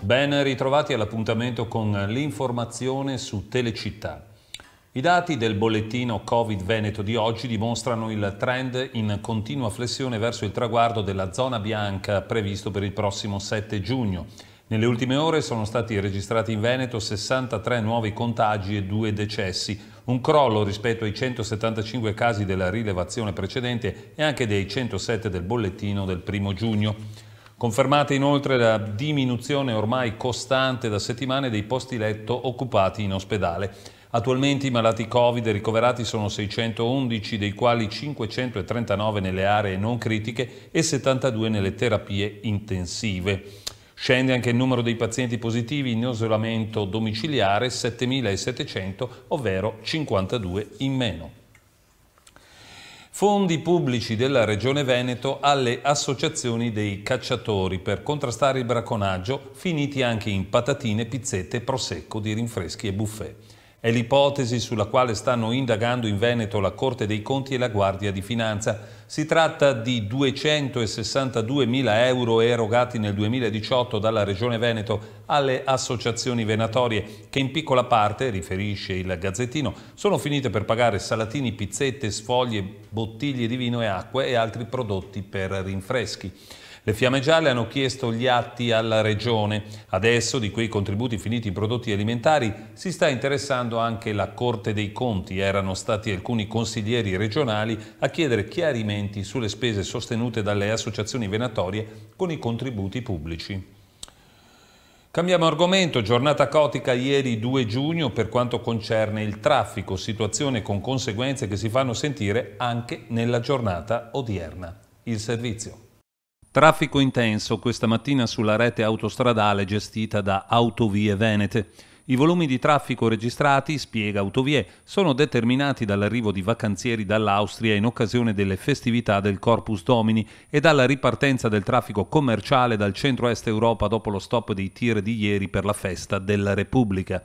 Ben ritrovati all'appuntamento con l'informazione su Telecittà. I dati del bollettino Covid Veneto di oggi dimostrano il trend in continua flessione verso il traguardo della zona bianca previsto per il prossimo 7 giugno. Nelle ultime ore sono stati registrati in Veneto 63 nuovi contagi e 2 decessi, un crollo rispetto ai 175 casi della rilevazione precedente e anche dei 107 del bollettino del 1 giugno. Confermate inoltre la diminuzione ormai costante da settimane dei posti letto occupati in ospedale. Attualmente i malati Covid ricoverati sono 611, dei quali 539 nelle aree non critiche e 72 nelle terapie intensive. Scende anche il numero dei pazienti positivi in isolamento domiciliare 7.700, ovvero 52 in meno. Fondi pubblici della Regione Veneto alle associazioni dei cacciatori per contrastare il bracconaggio, finiti anche in patatine, pizzette, prosecco di rinfreschi e buffet. È l'ipotesi sulla quale stanno indagando in Veneto la Corte dei Conti e la Guardia di Finanza. Si tratta di 262 mila euro erogati nel 2018 dalla Regione Veneto alle associazioni venatorie che in piccola parte, riferisce il Gazzettino, sono finite per pagare salatini, pizzette, sfoglie, bottiglie di vino e acque e altri prodotti per rinfreschi. Le Fiamme Gialle hanno chiesto gli atti alla Regione. Adesso di quei contributi finiti in prodotti alimentari si sta interessando anche la Corte dei Conti. Erano stati alcuni consiglieri regionali a chiedere chiarimenti sulle spese sostenute dalle associazioni venatorie con i contributi pubblici. Cambiamo argomento, giornata cotica ieri 2 giugno per quanto concerne il traffico, situazione con conseguenze che si fanno sentire anche nella giornata odierna. Il servizio. Traffico intenso questa mattina sulla rete autostradale gestita da Autovie Venete. I volumi di traffico registrati, spiega Autovie, sono determinati dall'arrivo di vacanzieri dall'Austria in occasione delle festività del Corpus Domini e dalla ripartenza del traffico commerciale dal centro-est Europa dopo lo stop dei tir di ieri per la festa della Repubblica.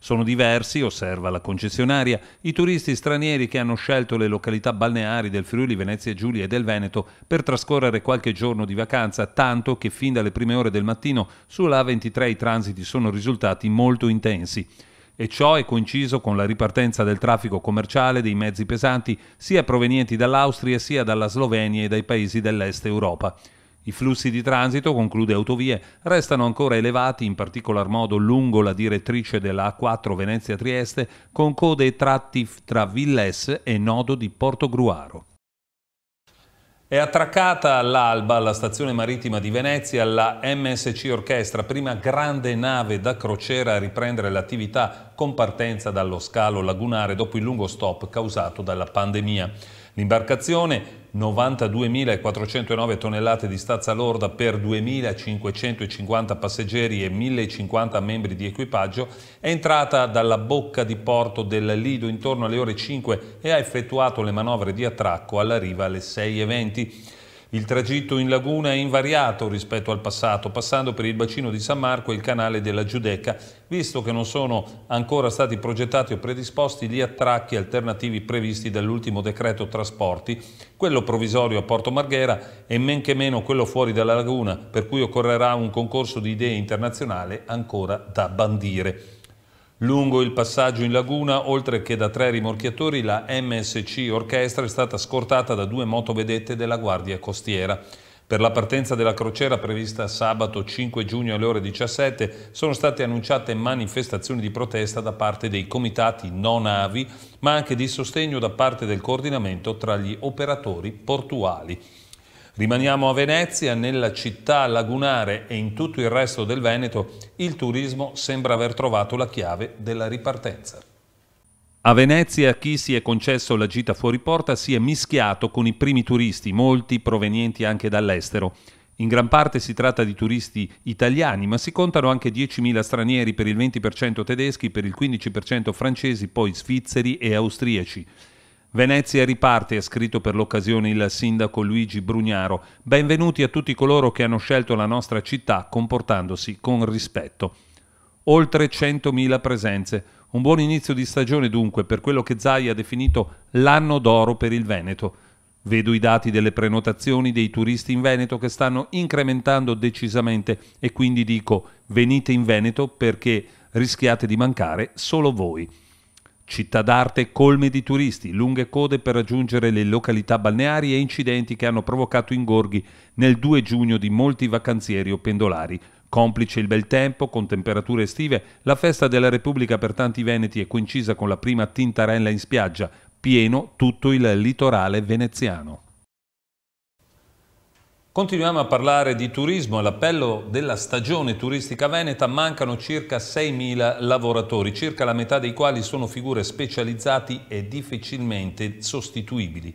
Sono diversi, osserva la concessionaria, i turisti stranieri che hanno scelto le località balneari del Friuli Venezia Giulia e del Veneto per trascorrere qualche giorno di vacanza, tanto che fin dalle prime ore del mattino sulla A23 i transiti sono risultati molto intensi e ciò è coinciso con la ripartenza del traffico commerciale dei mezzi pesanti sia provenienti dall'Austria sia dalla Slovenia e dai paesi dell'est Europa. I flussi di transito, conclude Autovie, restano ancora elevati, in particolar modo lungo la direttrice della A4 Venezia-Trieste, con code e tratti tra Villes e nodo di Portogruaro. È attraccata all'alba alla stazione marittima di Venezia la MSC Orchestra, prima grande nave da crociera a riprendere l'attività con partenza dallo scalo lagunare dopo il lungo stop causato dalla pandemia. L'imbarcazione 92.409 tonnellate di stazza lorda per 2.550 passeggeri e 1.050 membri di equipaggio, è entrata dalla bocca di porto del Lido intorno alle ore 5 e ha effettuato le manovre di attracco alla riva alle 6.20. Il tragitto in laguna è invariato rispetto al passato, passando per il bacino di San Marco e il canale della Giudecca, visto che non sono ancora stati progettati o predisposti gli attracchi alternativi previsti dall'ultimo decreto trasporti, quello provvisorio a Porto Marghera e men che meno quello fuori dalla laguna, per cui occorrerà un concorso di idee internazionale ancora da bandire. Lungo il passaggio in laguna, oltre che da tre rimorchiatori, la MSC Orchestra è stata scortata da due motovedette della Guardia Costiera. Per la partenza della crociera prevista sabato 5 giugno alle ore 17 sono state annunciate manifestazioni di protesta da parte dei comitati non avi, ma anche di sostegno da parte del coordinamento tra gli operatori portuali. Rimaniamo a Venezia, nella città lagunare e in tutto il resto del Veneto il turismo sembra aver trovato la chiave della ripartenza. A Venezia chi si è concesso la gita fuori porta si è mischiato con i primi turisti, molti provenienti anche dall'estero. In gran parte si tratta di turisti italiani, ma si contano anche 10.000 stranieri, per il 20% tedeschi, per il 15% francesi, poi svizzeri e austriaci. Venezia riparte, ha scritto per l'occasione il sindaco Luigi Brugnaro. Benvenuti a tutti coloro che hanno scelto la nostra città comportandosi con rispetto. Oltre 100.000 presenze. Un buon inizio di stagione dunque per quello che Zai ha definito l'anno d'oro per il Veneto. Vedo i dati delle prenotazioni dei turisti in Veneto che stanno incrementando decisamente e quindi dico venite in Veneto perché rischiate di mancare solo voi. Città d'arte colme di turisti, lunghe code per raggiungere le località balneari e incidenti che hanno provocato ingorghi nel 2 giugno di molti vacanzieri o pendolari. Complice il bel tempo, con temperature estive, la festa della Repubblica per tanti veneti è coincisa con la prima tintarella in spiaggia, pieno tutto il litorale veneziano. Continuiamo a parlare di turismo, all'appello della stagione turistica veneta mancano circa 6.000 lavoratori, circa la metà dei quali sono figure specializzate e difficilmente sostituibili.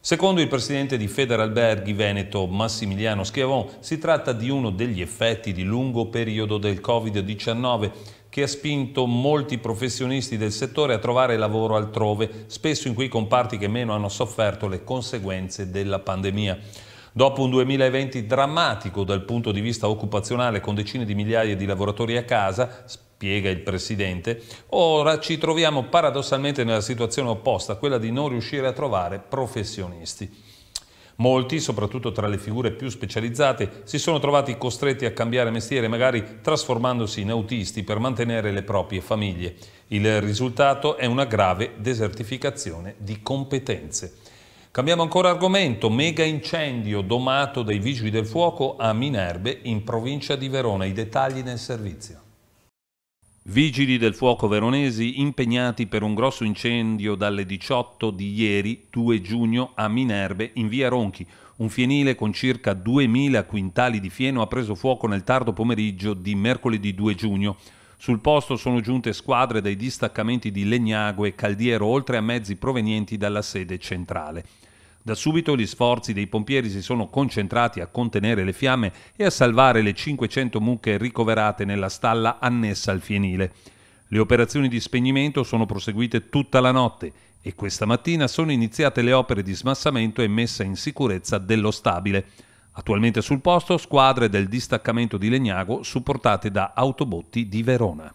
Secondo il presidente di Federalberghi Veneto Massimiliano Schiavon si tratta di uno degli effetti di lungo periodo del Covid-19 che ha spinto molti professionisti del settore a trovare lavoro altrove, spesso in quei comparti che meno hanno sofferto le conseguenze della pandemia. Dopo un 2020 drammatico dal punto di vista occupazionale con decine di migliaia di lavoratori a casa, spiega il Presidente, ora ci troviamo paradossalmente nella situazione opposta, quella di non riuscire a trovare professionisti. Molti, soprattutto tra le figure più specializzate, si sono trovati costretti a cambiare mestiere, magari trasformandosi in autisti per mantenere le proprie famiglie. Il risultato è una grave desertificazione di competenze. Cambiamo ancora argomento, mega incendio domato dai vigili del fuoco a Minerbe in provincia di Verona, i dettagli nel servizio. Vigili del fuoco veronesi impegnati per un grosso incendio dalle 18 di ieri, 2 giugno, a Minerbe, in via Ronchi. Un fienile con circa 2.000 quintali di fieno ha preso fuoco nel tardo pomeriggio di mercoledì 2 giugno. Sul posto sono giunte squadre dai distaccamenti di Legnago e Caldiero, oltre a mezzi provenienti dalla sede centrale. Da subito gli sforzi dei pompieri si sono concentrati a contenere le fiamme e a salvare le 500 mucche ricoverate nella stalla annessa al fienile. Le operazioni di spegnimento sono proseguite tutta la notte e questa mattina sono iniziate le opere di smassamento e messa in sicurezza dello stabile. Attualmente sul posto squadre del distaccamento di Legnago supportate da autobotti di Verona.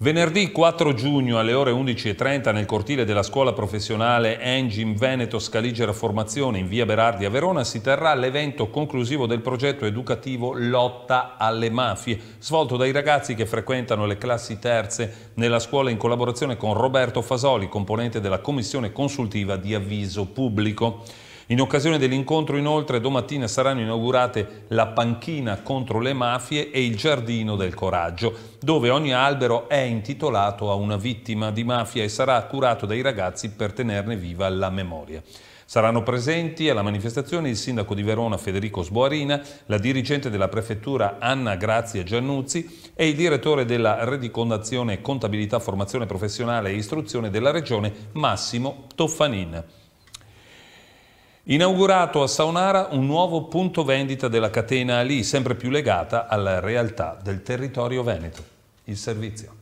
Venerdì 4 giugno alle ore 11.30 nel cortile della scuola professionale Engine Veneto Scaligera Formazione in via Berardi a Verona si terrà l'evento conclusivo del progetto educativo Lotta alle mafie, svolto dai ragazzi che frequentano le classi terze nella scuola in collaborazione con Roberto Fasoli, componente della commissione consultiva di avviso pubblico. In occasione dell'incontro inoltre domattina saranno inaugurate la panchina contro le mafie e il giardino del coraggio, dove ogni albero è intitolato a una vittima di mafia e sarà curato dai ragazzi per tenerne viva la memoria. Saranno presenti alla manifestazione il sindaco di Verona Federico Sboarina, la dirigente della prefettura Anna Grazia Giannuzzi e il direttore della Redicondazione Contabilità Formazione Professionale e Istruzione della Regione Massimo Toffanin. Inaugurato a Saonara un nuovo punto vendita della catena Ali, sempre più legata alla realtà del territorio veneto. Il servizio.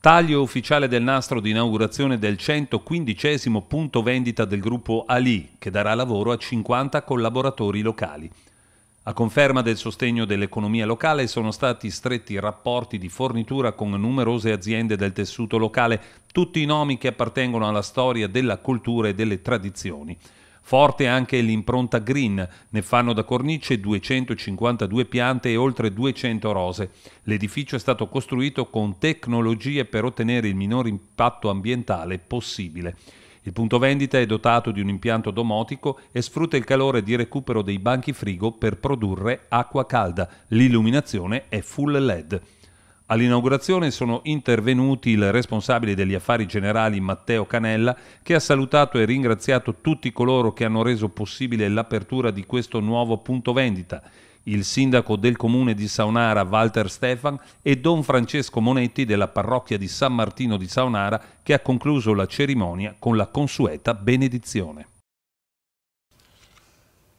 Taglio ufficiale del nastro di inaugurazione del 115 punto vendita del gruppo Ali, che darà lavoro a 50 collaboratori locali. A conferma del sostegno dell'economia locale sono stati stretti rapporti di fornitura con numerose aziende del tessuto locale, tutti i nomi che appartengono alla storia della cultura e delle tradizioni. Forte anche l'impronta green, ne fanno da cornice 252 piante e oltre 200 rose. L'edificio è stato costruito con tecnologie per ottenere il minor impatto ambientale possibile. Il punto vendita è dotato di un impianto domotico e sfrutta il calore di recupero dei banchi frigo per produrre acqua calda. L'illuminazione è full LED. All'inaugurazione sono intervenuti il responsabile degli affari generali Matteo Canella che ha salutato e ringraziato tutti coloro che hanno reso possibile l'apertura di questo nuovo punto vendita, il sindaco del comune di Saonara Walter Stefan e don Francesco Monetti della parrocchia di San Martino di Saonara che ha concluso la cerimonia con la consueta benedizione.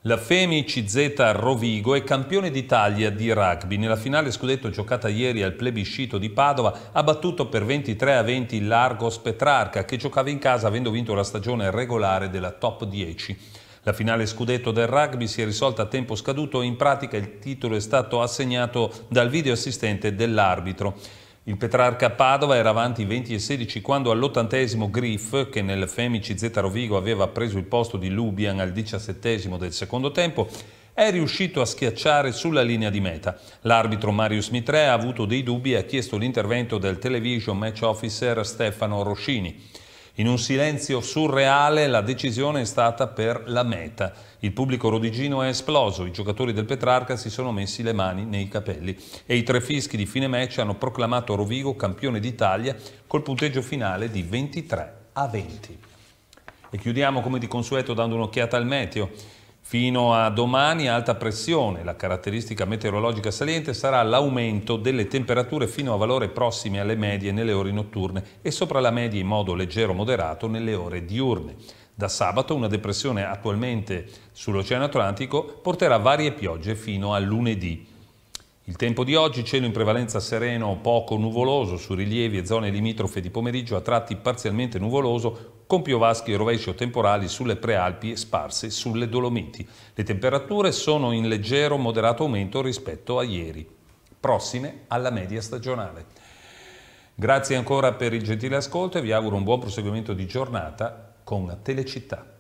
La Femi CZ Rovigo è campione d'Italia di rugby. Nella finale scudetto giocata ieri al plebiscito di Padova ha battuto per 23 a 20 il Largos Petrarca che giocava in casa avendo vinto la stagione regolare della top 10. La finale scudetto del rugby si è risolta a tempo scaduto e in pratica il titolo è stato assegnato dal video assistente dell'arbitro. Il Petrarca Padova era avanti 20 e 16 quando all'ottantesimo Griff, che nel Femici Z Vigo aveva preso il posto di Lubian al diciassettesimo del secondo tempo, è riuscito a schiacciare sulla linea di meta. L'arbitro Marius Mitre ha avuto dei dubbi e ha chiesto l'intervento del television match officer Stefano Roscini. In un silenzio surreale la decisione è stata per la meta. Il pubblico rodigino è esploso, i giocatori del Petrarca si sono messi le mani nei capelli e i tre fischi di fine match hanno proclamato Rovigo campione d'Italia col punteggio finale di 23 a 20. E chiudiamo come di consueto dando un'occhiata al meteo. Fino a domani alta pressione, la caratteristica meteorologica saliente sarà l'aumento delle temperature fino a valori prossimi alle medie nelle ore notturne e sopra la media in modo leggero moderato nelle ore diurne. Da sabato una depressione attualmente sull'Oceano Atlantico porterà varie piogge fino a lunedì. Il tempo di oggi, cielo in prevalenza sereno o poco nuvoloso su rilievi e zone limitrofe di pomeriggio, a tratti parzialmente nuvoloso, con piovaschi e rovesci o temporali sulle prealpi e sparse sulle Dolomiti. Le temperature sono in leggero moderato aumento rispetto a ieri, prossime alla media stagionale. Grazie ancora per il gentile ascolto e vi auguro un buon proseguimento di giornata con Telecittà.